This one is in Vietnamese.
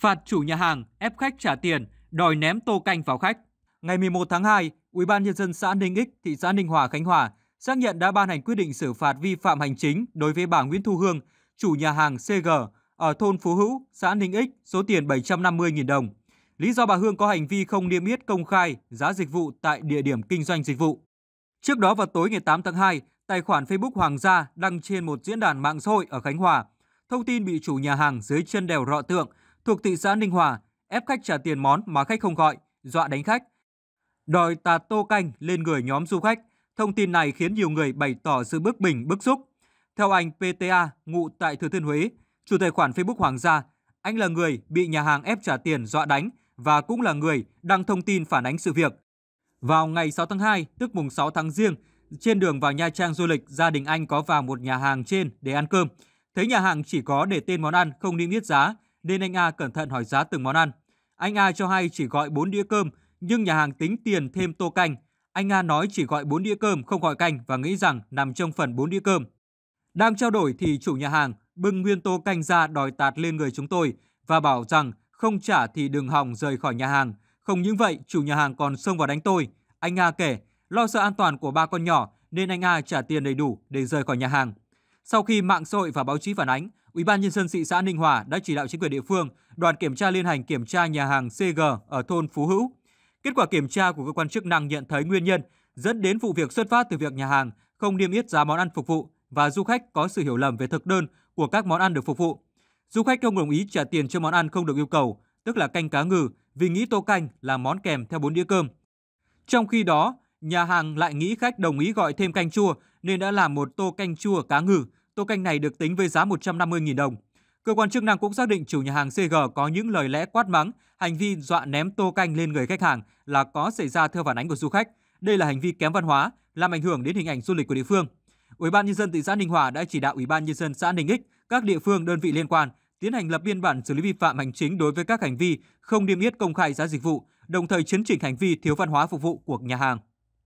phạt chủ nhà hàng ép khách trả tiền, đòi ném tô canh vào khách. Ngày 11 tháng 2, Ủy ban nhân dân xã Ninh Ích, thị xã Ninh Hòa, Khánh Hòa xác nhận đã ban hành quyết định xử phạt vi phạm hành chính đối với bà Nguyễn Thu Hương, chủ nhà hàng CG ở thôn Phú Hữu, xã Ninh Ích, số tiền 750.000 đồng. Lý do bà Hương có hành vi không niêm yết công khai giá dịch vụ tại địa điểm kinh doanh dịch vụ. Trước đó vào tối ngày 8 tháng 2, tài khoản Facebook Hoàng gia đăng trên một diễn đàn mạng xã hội ở Khánh Hòa thông tin bị chủ nhà hàng dưới chân đèo Rọ Tượng thuộc thị xã Ninh Hòa ép khách trả tiền món mà khách không gọi, dọa đánh khách. Đòi tạt tô canh lên người nhóm du khách, thông tin này khiến nhiều người bày tỏ sự bức bình bức xúc. Theo anh PTA, ngụ tại Thừa Thiên Huế, chủ tài khoản Facebook Hoàng gia, anh là người bị nhà hàng ép trả tiền dọa đánh và cũng là người đăng thông tin phản ánh sự việc. Vào ngày 6 tháng 2, tức mùng 6 tháng riêng, trên đường vào Nha Trang du lịch, gia đình anh có vào một nhà hàng trên để ăn cơm. Thấy nhà hàng chỉ có để tên món ăn, không niêm yết giá, nên anh A cẩn thận hỏi giá từng món ăn. Anh A cho hay chỉ gọi 4 đĩa cơm, nhưng nhà hàng tính tiền thêm tô canh. Anh A nói chỉ gọi 4 đĩa cơm không gọi canh và nghĩ rằng nằm trong phần 4 đĩa cơm. Đang trao đổi thì chủ nhà hàng bưng nguyên tô canh ra đòi tạt lên người chúng tôi và bảo rằng không trả thì đừng hỏng rời khỏi nhà hàng. Không những vậy, chủ nhà hàng còn xông vào đánh tôi. Anh A kể, lo sợ an toàn của ba con nhỏ nên anh A trả tiền đầy đủ để rời khỏi nhà hàng. Sau khi mạng xã hội và báo chí phản ánh, Ủy ban nhân dân thị xã Ninh Hòa đã chỉ đạo chính quyền địa phương đoàn kiểm tra liên hành kiểm tra nhà hàng CG ở thôn Phú Hữu. Kết quả kiểm tra của cơ quan chức năng nhận thấy nguyên nhân dẫn đến vụ việc xuất phát từ việc nhà hàng không niêm yết giá món ăn phục vụ và du khách có sự hiểu lầm về thực đơn của các món ăn được phục vụ. Du khách không đồng ý trả tiền cho món ăn không được yêu cầu, tức là canh cá ngừ, vì nghĩ tô canh là món kèm theo bốn đĩa cơm. Trong khi đó, nhà hàng lại nghĩ khách đồng ý gọi thêm canh chua nên đã làm một tô canh chua cá ngừ Tô canh này được tính với giá 150.000 đồng. Cơ quan chức năng cũng xác định chủ nhà hàng CG có những lời lẽ quát mắng, hành vi dọa ném tô canh lên người khách hàng là có xảy ra theo phản ánh của du khách. Đây là hành vi kém văn hóa, làm ảnh hưởng đến hình ảnh du lịch của địa phương. Ủy ban nhân dân thị xã Ninh Hòa đã chỉ đạo Ủy ban nhân dân xã Ninh Ích, các địa phương đơn vị liên quan tiến hành lập biên bản xử lý vi phạm hành chính đối với các hành vi không niêm yết công khai giá dịch vụ, đồng thời chấn chỉnh hành vi thiếu văn hóa phục vụ của nhà hàng.